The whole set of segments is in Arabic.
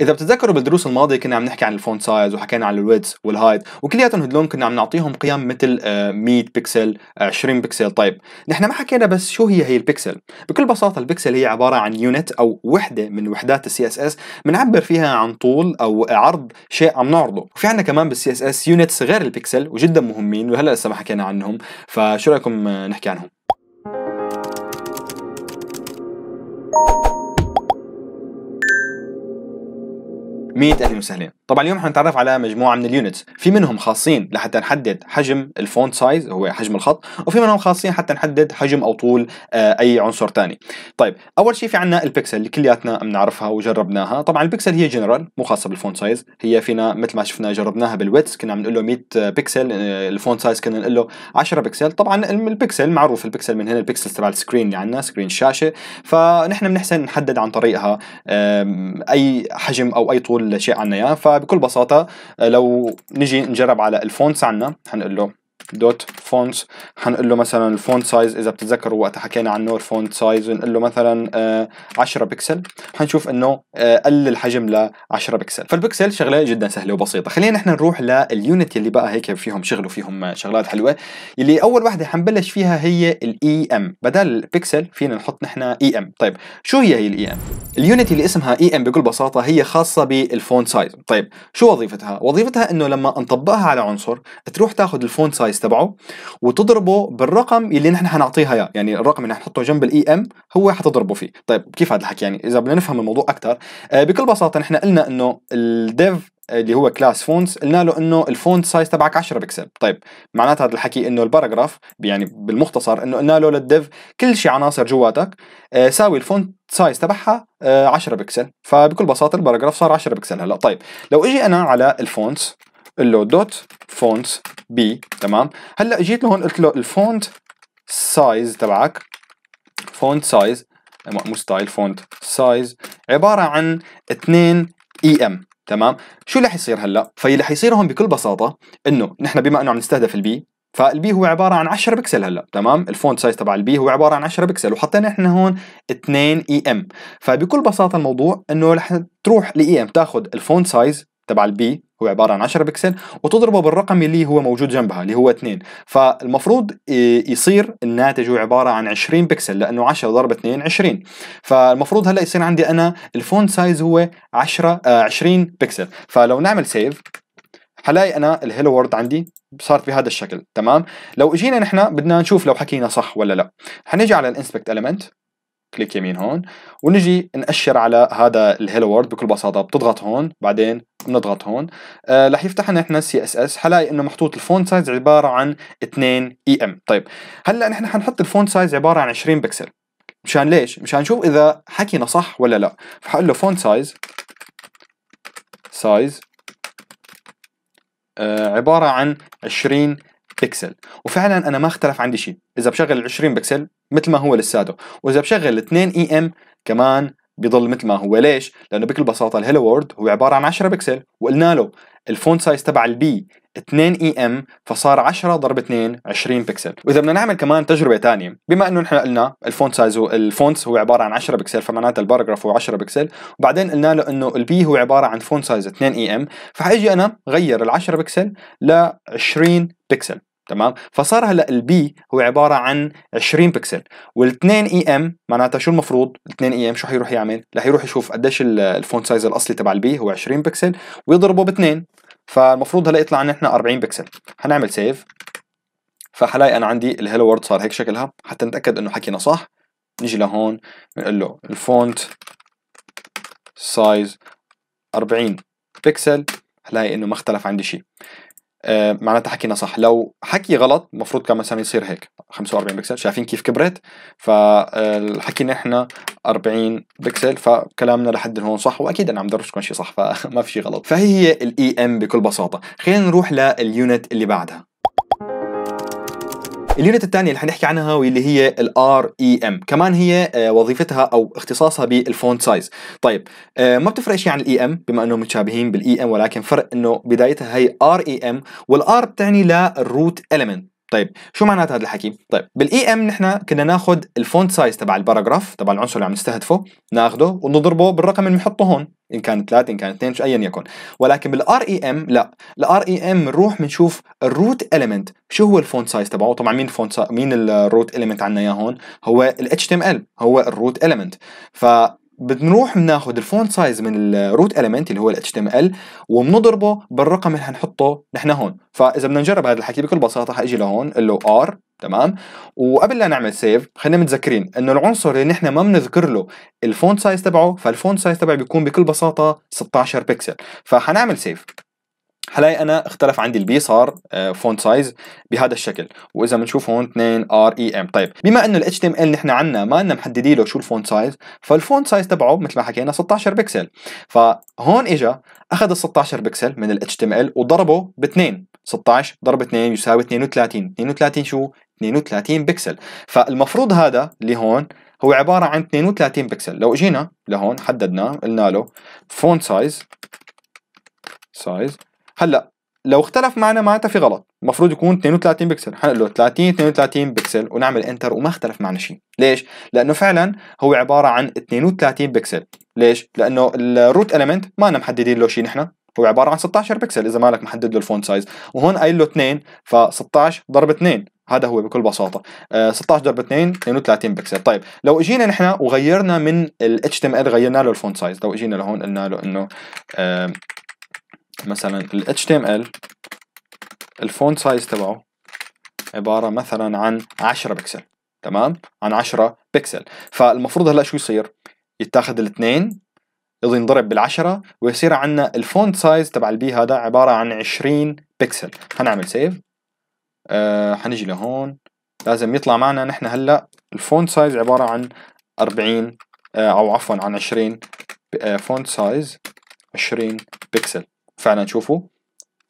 اذا بتتذكروا بالدروس الماضيه كنا عم نحكي عن الفونت سايز وحكينا عن الويدز والهايت وكلياتهم هدول كنا عم نعطيهم قيم مثل 100 آه، بكسل 20 آه، بكسل طيب نحن ما حكينا بس شو هي هي البكسل بكل بساطه البكسل هي عباره عن يونت او وحده من وحدات السي اس اس بنعبر فيها عن طول او عرض شيء عم نعرضه وفي عندنا كمان بالسي اس اس يونتس غير البكسل وجدا مهمين وهلا لسه ما حكينا عنهم فشو رايكم آه، نحكي عنهم مية أهلا وسهلا طبعا اليوم حنتعرف على مجموعه من اليونتس في منهم خاصين لحتى نحدد حجم الفونت سايز هو حجم الخط وفي منهم خاصين حتى نحدد حجم او طول آه، اي عنصر ثاني طيب اول شيء في عندنا البكسل اللي كلياتنا بنعرفها وجربناها طبعا البكسل هي جنرال مو خاصه بالفونت سايز هي فينا مثل ما شفنا جربناها بالويتس كنا عم نقول له 100 بكسل آه، الفونت سايز كنا نقول له 10 بكسل طبعا البكسل معروف البكسل من هنا البكسل تبع السكرين اللي عندنا سكرين الشاشه فنحن بنحسن نحدد عن طريقها اي حجم او اي طول شيء عندنا يعني. بكل بساطه آه، لو نجي نجرب على الفونتس عندنا حنقول له دوت فونتس حنقول له مثلا الفونت سايز اذا بتتذكروا وقت حكينا عن نور فونت سايز ونقول له مثلا 10 آه، بكسل حنشوف انه آه، قل الحجم ل 10 بكسل فالبكسل شغله جدا سهله وبسيطه خلينا نحن نروح لليونت اللي بقى هيك فيهم شغل وفيهم شغلات حلوه اللي اول وحده حنبلش فيها هي الاي ام e بدل البكسل فينا نحط نحن اي e ام طيب شو هي هي الاي ام e اليونت اللي اسمها اي ام بكل بساطه هي خاصه بالفونت سايز طيب شو وظيفتها وظيفتها انه لما نطبقها على عنصر تروح تاخذ الفونت سايز البرايس تبعه وتضربه بالرقم اللي نحن حنعطيها اياه يعني الرقم اللي حنحطه جنب الاي ام e هو حتضربه فيه طيب كيف هذا الحكي يعني اذا بدنا نفهم الموضوع اكثر آه، بكل بساطه نحن قلنا انه الديف اللي هو كلاس فونتس قلنا له انه الفونت سايز تبعك 10 بكسل طيب معناتها هذا الحكي انه الباراجراف يعني بالمختصر انه قلنا له للديف كل شيء عناصر جواتك آه ساوي الفونت سايز تبعها آه 10 بكسل فبكل بساطه الباراجراف صار 10 بكسل هلا طيب لو اجي انا على الفونتس قل له دوت فونت بي تمام هلا جيت لهون قلت له الفونت سايز تبعك فونت سايز مو ستايل فونت سايز عباره عن 2 اي ام تمام شو اللي حيصير هلا فاللي حيصير هون بكل بساطه انه نحن بما انه عم نستهدف البي فالبي هو عباره عن 10 بكسل هلا تمام الفونت سايز تبع البي هو عباره عن 10 بكسل وحطينا احنا هون 2 اي ام فبكل بساطه الموضوع انه رح تروح لاي ام e تاخذ الفونت سايز تبع البي هو عبارة عن 10 بكسل وتضربه بالرقم اللي هو موجود جنبها اللي هو 2 فالمفروض يصير الناتج هو عبارة عن 20 بكسل لأنه 10 ضرب 2 20 فالمفروض هلا يصير عندي أنا الفونت سايز هو 10 آه 20 بكسل فلو نعمل سيف حلاقي انا الهيلو وورد عندي صارت بهذا الشكل تمام لو اجينا نحن بدنا نشوف لو حكينا صح ولا لا حنيجي على الانسبكت element كليك يمين هون ونجي نأشر على هذا الهيلو وورد بكل بساطه بتضغط هون بعدين بنضغط هون آه رح يفتح لنا احنا السي اس اس حلاقي انه محطوط الفونت سايز عباره عن 2 اي ام طيب هلا نحن حنحط الفونت سايز عباره عن 20 بكسل مشان ليش مشان نشوف اذا حكينا صح ولا لا فحقول له فونت سايز سايز عباره عن 20 بكسل وفعلا انا ما اختلف عندي شيء اذا بشغل ال 20 بكسل مثل ما هو لساته واذا بشغل 2 اي ام كمان بيضل مثل ما هو ليش لانه بكل بساطه الهيلو وورد هو عباره عن 10 بكسل وقلنا له الفونت سايز تبع البي 2 اي ام فصار 10 ضرب 2 20 بكسل واذا بدنا نعمل كمان تجربه ثانيه بما انه نحن قلنا الفونت سايز الفونتس هو عباره عن 10 بكسل فمعناتها الباراجراف هو 10 بكسل وبعدين قلنا له انه البي هو عباره عن فونت سايز 2 اي ام فحاجي انا غير ال 10 بكسل ل 20 بكسل تمام فصار هلا البي هو عباره عن 20 بكسل وال2 اي ام e معناتها شو المفروض ال2 اي ام e شو حيروح يعمل رح يروح يشوف قديش الفونت سايز الاصلي تبع البي هو 20 بكسل ويضربه ب2 فالمفروض هلا يطلع عنا احنا 40 بكسل حنعمل سيف فحلاقي انا عندي الهيلو وورد صار هيك شكلها حتى نتاكد انه حكينا صح نيجي لهون بنقول له الفونت سايز 40 بكسل هلاقي انه ما اختلف عندي شيء آه، معناتها حكينا صح لو حكي غلط المفروض كان مثلا يصير هيك 45 بكسل شايفين كيف كبرت فحكينا آه، احنا 40 بكسل فكلامنا لحد هون صح واكيد انا عم درسكم شيء صح فما في شيء غلط فهي هي الاي ام e بكل بساطه خلينا نروح لليونت اللي بعدها اليونت الثانيه اللي حنحكي عنها واللي هي الار اي ام e كمان هي آه، وظيفتها او اختصاصها بالفونت سايز طيب آه، ما بتفرق شيء عن الاي ام e بما انهم متشابهين بالاي ام e ولكن فرق انه بدايتها هي ار اي ام والار بتعني للروت element طيب شو معنات هذا الحكي؟ طيب بالاي ام نحن كنا ناخذ الفونت سايز تبع الباراجراف تبع العنصر اللي عم نستهدفه ناخده ونضربه بالرقم اللي بنحطه هون ان كان ثلاثه ان كان اثنين ايا يكن ولكن بالار اي ام e لا الار اي ام e نروح بنشوف الروت اليمنت شو هو الفونت سايز تبعه طبعا مين الفونت سايز مين الروت اليمنت عندنا اياه هون هو الاتش تي ام ال هو الروت اليمنت ف بنروح بناخذ الفونت سايز من الروت اليمنت اللي هو الاتش تي ام ال وبنضربه بالرقم اللي حنحطه نحن هون فاذا بدنا نجرب هذا الحكي بكل بساطه حاجي لهون اللي هو ار تمام وقبل لا نعمل سيف خلينا متذكرين انه العنصر اللي نحن ما بنذكر له الفونت سايز تبعه فالفونت سايز تبعه بيكون بكل بساطه 16 بكسل فحنعمل سيف هلاقي انا اختلف عندي البي صار فونت آه، سايز بهذا الشكل واذا بنشوف هون 2 ار اي ام طيب بما انه الاتش تي ام ال نحن عندنا ما لنا محددين له شو الفونت سايز فالفونت سايز تبعه مثل ما حكينا 16 بكسل فهون اجى اخذ ال 16 بكسل من الاتش تي ام ال وضربه باثنين 16 ضرب 2 يساوي 32 32 شو 32 بكسل فالمفروض هذا اللي هون هو عبارة عن 32 بكسل لو اجينا لهون حددناه قلنا له فونت سايز سايز هلا لو اختلف معنا معناتها في غلط المفروض يكون 32 بكسل حنقول له 30 32 بكسل ونعمل انتر وما اختلف معنا شيء ليش لانه فعلا هو عباره عن 32 بكسل ليش لانه الروت اليمنت ما نحددين محددين له شيء نحن هو عباره عن 16 بكسل اذا مالك محدد له الفونت سايز وهون قايل له 2 ف 16 ضرب 2 هذا هو بكل بساطه 16 آه، ضرب 2 32 بكسل طيب لو اجينا نحن وغيرنا من ال HTML غيرنا له الفونت سايز لو اجينا لهون قلنا له انه آه، مثلا ال HTML الفونت سايز تبعه عباره مثلا عن 10 بكسل تمام عن 10 بكسل فالمفروض هلا شو يصير يتاخذ الاثنين يضي ينضرب بالعشرة ويصير عندنا الفونت سايز تبع البي هذا عبارة عن 20 بكسل حنعمل سيف أه حنجي لهون لازم يطلع معنا نحن هلا الفونت سايز عبارة عن 40 آه، او عفوا عن 20 فونت سايز 20 بكسل فعلا شوفوا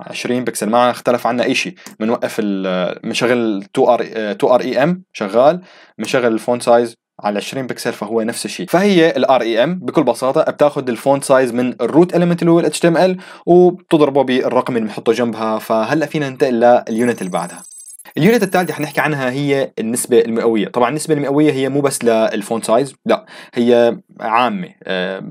20 بكسل ما اختلف عنا اي شيء بنوقف بنشغل 2 ار 2 ار اي ام شغال بنشغل الفونت سايز على 20 بكسل فهو نفس الشيء فهي الار اي ام e بكل بساطه بتاخذ الفونت سايز من الروت اليمنت اللي هو الاتش تي ام ال وبتضربه بالرقم اللي بنحطه جنبها فهلا فينا ننتقل لليونت اللي بعدها اليونت الثالثة حنحكي عنها هي النسبة المئوية، طبعا النسبة المئوية هي مو بس للفونت سايز، لا هي عامة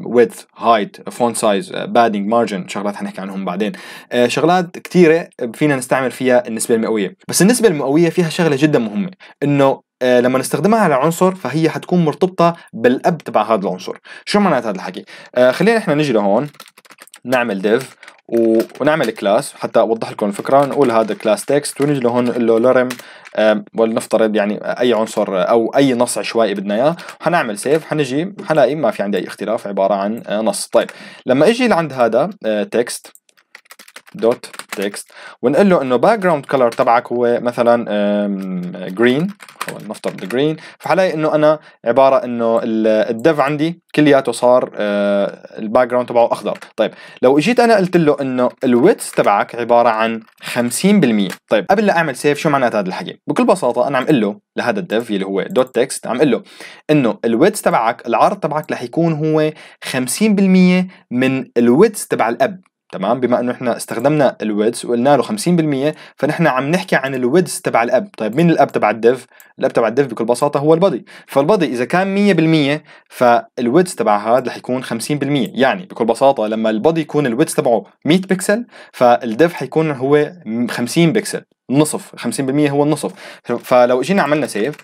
ويدث، هايت، فونت سايز، بادنج، مارجن، شغلات حنحكي عنهم بعدين. uh, شغلات كثيرة فينا نستعمل فيها النسبة المئوية، بس النسبة المئوية فيها شغلة جدا مهمة، انه آه، لما نستخدمها على عنصر فهي حتكون مرتبطه بالاب تبع هذا العنصر شو معنات هذا الحكي آه، خلينا احنا نجي لهون نعمل ديف ونعمل كلاس حتى اوضح لكم الفكره نقول هذا كلاس تكست ونجي لهون نقول له لورم ولنفترض يعني اي عنصر او اي نص عشوائي بدنا اياه وحنعمل سيف حنجي حنلاقي ما في عندي اي اختلاف عباره عن نص طيب لما اجي لعند هذا تكست آه، دوت تكست ونقول له انه باك جراوند كلر تبعك هو مثلا جرين او نفترض جرين فحلاقي انه انا عباره انه الدف عندي كلياته صار آه، الباك جراوند تبعه اخضر طيب لو اجيت انا قلت له انه الويتس تبعك عباره عن 50% طيب قبل لا اعمل سيف شو معنات هذا الحكي بكل بساطه انا عم اقول له لهذا الدف اللي هو دوت تكست عم اقول له انه الويتس تبعك العرض تبعك رح يكون هو 50% من الويتس تبع الاب تمام بما انه احنا استخدمنا الويدز وقلنا له 50% فنحن عم نحكي عن الويدز تبع الاب طيب مين الاب تبع الديف الاب تبع الديف بكل بساطه هو البادي فالبادي اذا كان 100% فالويدز تبع هذا رح يكون 50% يعني بكل بساطه لما البادي يكون الويدز تبعه 100 بكسل فالديف حيكون هو 50 بكسل نصف 50% هو النصف فلو اجينا عملنا سيف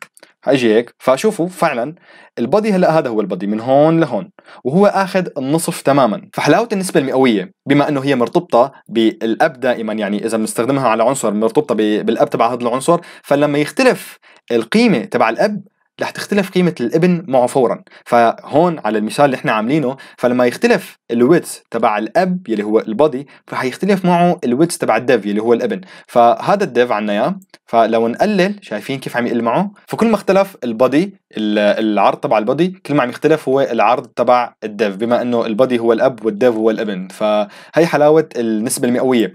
هاجي هيك فشوفوا فعلا البادي هلا هذا هو البادي من هون لهون وهو اخذ النصف تماما فحلاوه النسبه المئويه بما انه هي مرتبطه بالاب دائما يعني اذا بنستخدمها على عنصر مرتبطه بالاب تبع هذا العنصر فلما يختلف القيمه تبع الاب رح تختلف قيمة الابن معه فورا فهون على المثال اللي احنا عاملينه فلما يختلف الويتس تبع الاب يلي هو البادي فح يختلف معه الويتس تبع الديف يلي هو الابن فهذا الديف عنا اياه فلو نقلل شايفين كيف عم يقل معه فكل ما اختلف البادي العرض تبع البادي كل ما عم يختلف هو العرض تبع الديف بما انه البادي هو الاب والديف هو الابن فهي حلاوة النسبة المئوية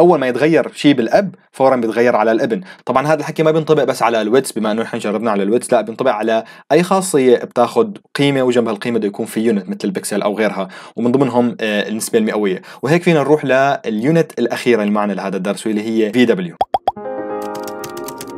اول ما يتغير شيء بالاب فورا بيتغير على الابن طبعا هذا الحكي ما بينطبق بس على الويتس بما انه نحن جربنا على الويتس لا بينطبق تنطبع على اي خاصيه بتاخذ قيمه وجنب هالقيمه بده يكون في يونت مثل البكسل او غيرها ومن ضمنهم آه، النسبه المئويه وهيك فينا نروح لليونت الاخيره المعنى لهذا الدرس واللي هي في دبليو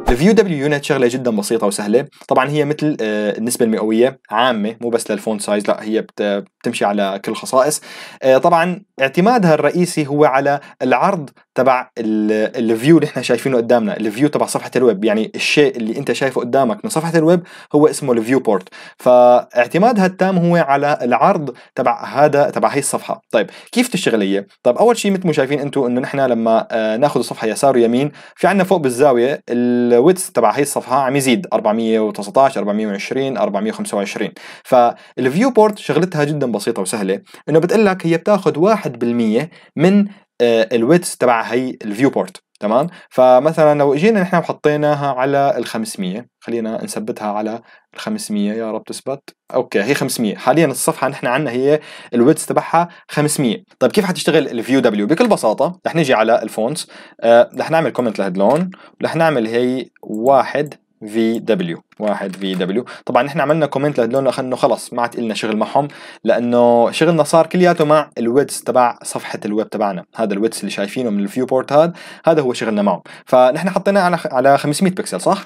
الفيو دبليو يونت شغله جدا بسيطه وسهله طبعا هي مثل آه، النسبه المئويه عامه مو بس للفون سايز لا هي بتمشي على كل الخصائص آه، طبعا اعتمادها الرئيسي هو على العرض تبع الفيو اللي احنا شايفينه قدامنا الفيو تبع صفحه الويب يعني الشيء اللي انت شايفه قدامك من صفحه الويب هو اسمه الفيو بورت فاعتمادها التام هو على العرض تبع هذا تبع هي الصفحه طيب كيف تشتغل هي طيب اول شيء مثل ما شايفين انتم انه نحن لما آه، ناخذ الصفحه يسار ويمين في عندنا فوق بالزاويه الويتس تبع هي الصفحه عم يزيد 419 420 425 فالفيو بورت شغلتها جدا بسيطه وسهله انه بتقول لك هي بتاخذ 1% من آه، الويدث تبع هي الفيو بورت تمام فمثلا لو اجينا نحن وحطيناها على ال 500 خلينا نثبتها على ال 500 يا رب تثبت اوكي هي 500 حاليا الصفحه نحن عندنا هي الويدز تبعها 500 طيب كيف حتشتغل الفيو دبليو بكل بساطه رح نجي على الفونتس آه، رح نعمل كومنت اللون ورح نعمل هي واحد في دبليو واحد في دبليو طبعا احنا عملنا كومنت لهدول انه خلص ما عاد لنا شغل معهم لانه شغلنا صار كلياته مع الويدز تبع صفحه الويب تبعنا هذا الويدز اللي شايفينه من الفيو بورت هذا هذا هو شغلنا معه فنحن حطيناه على على 500 بكسل صح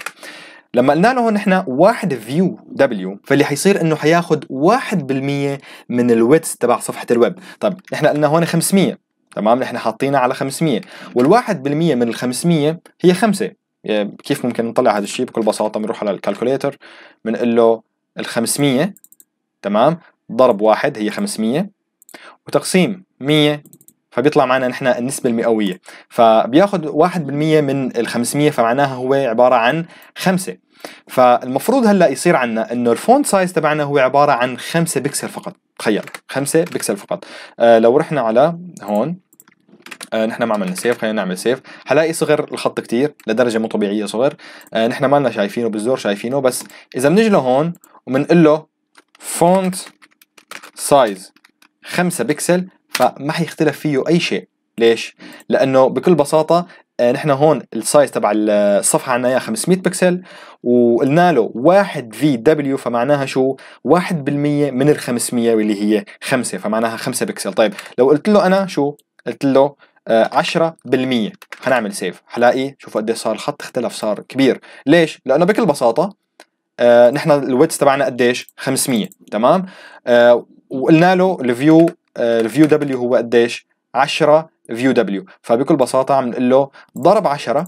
لما قلنا له نحن واحد فيو دبليو فاللي حيصير انه حياخد واحد بالمية من الويدز تبع صفحة الويب طب نحن قلنا هون 500 تمام نحن حاطينها على 500 والواحد بالمية من ال 500 هي خمسة إيه، كيف ممكن نطلع هذا الشيء بكل بساطه بنروح على الكالكوليتر بنقول له ال 500 تمام ضرب واحد هي 500 وتقسيم 100 فبيطلع معنا نحن النسبة المئوية فبياخد 1% من ال 500 فمعناها هو عبارة عن 5 فالمفروض هلا يصير عنا انه الفونت سايز تبعنا هو عبارة عن 5 بكسل فقط تخيل 5 بكسل فقط آه لو رحنا على هون آه نحن ما عملنا سيف خلينا نعمل سيف حلاقي صغر الخط كتير لدرجه مو طبيعيه صغر آه نحن ما لنا شايفينه بالزور شايفينه بس اذا بنجي لهون وبنقول له فونت سايز 5 بكسل فما حيختلف فيه اي شيء ليش؟ لانه بكل بساطه آه نحن هون السايز تبع الصفحه عنا اياه 500 بكسل وقلنا له 1 في دبليو فمعناها شو؟ 1% من ال 500 واللي هي 5 فمعناها 5 بكسل، طيب لو قلت له انا شو؟ قلت له 10% هنعمل سيف هلاقي شوفوا قد إيه صار الخط اختلف صار كبير ليش لانه بكل بساطه آه نحن الويتس تبعنا قديش 500 تمام آه وقلنا له الفيو الفيو دبليو هو قديش 10 فيو دبليو فبكل بساطه عم نقول له ضرب 10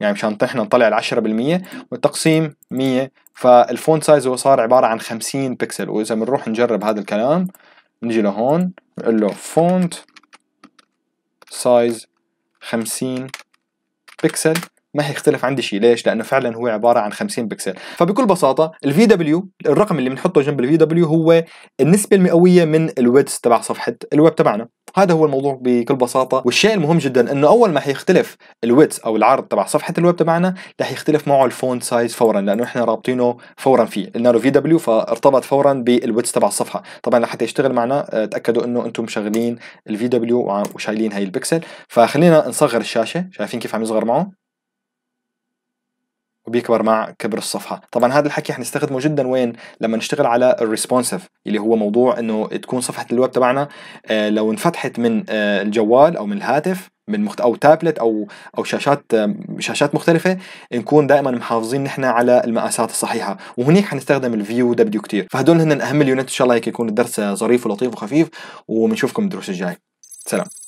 يعني مشان نحن نطلع ال 10% والتقسيم 100 فالفونت سايز هو صار عباره عن 50 بكسل واذا بنروح نجرب هذا الكلام نجي لهون نقول له فونت سايز 50 بكسل ما حيختلف عندي شيء ليش لانه فعلا هو عباره عن 50 بكسل فبكل بساطه الفي دبليو الرقم اللي بنحطه جنب الفي دبليو هو النسبه المئويه من الويدث تبع صفحه الويب تبعنا هذا هو الموضوع بكل بساطه والشيء المهم جدا انه اول ما حيختلف الويدث او العرض تبع صفحه الويب تبعنا رح يختلف معه الفون سايز فورا لانه احنا رابطينه فورا فيه قلنا له في دبليو فارتبط فورا بالويدث تبع الصفحه طبعا لحتى يشتغل معنا آه، تاكدوا انه انتم مشغلين الفي دبليو وشايلين هاي البكسل فخلينا نصغر الشاشه شايفين كيف عم يصغر معه وبيكبر مع كبر الصفحه طبعا هذا الحكي حنستخدمه جدا وين لما نشتغل على الريسبونسيف اللي هو موضوع انه تكون صفحه الويب تبعنا آه، لو انفتحت من آه، الجوال او من الهاتف من مخت... او تابلت او او شاشات آه، شاشات مختلفه نكون دائما محافظين نحن على المقاسات الصحيحه وهنيك حنستخدم الفيو دبليو كتير فهدول هن اهم اليونت ان شاء الله هيك يكون الدرس ظريف ولطيف وخفيف وبنشوفكم بالدروس الجاي سلام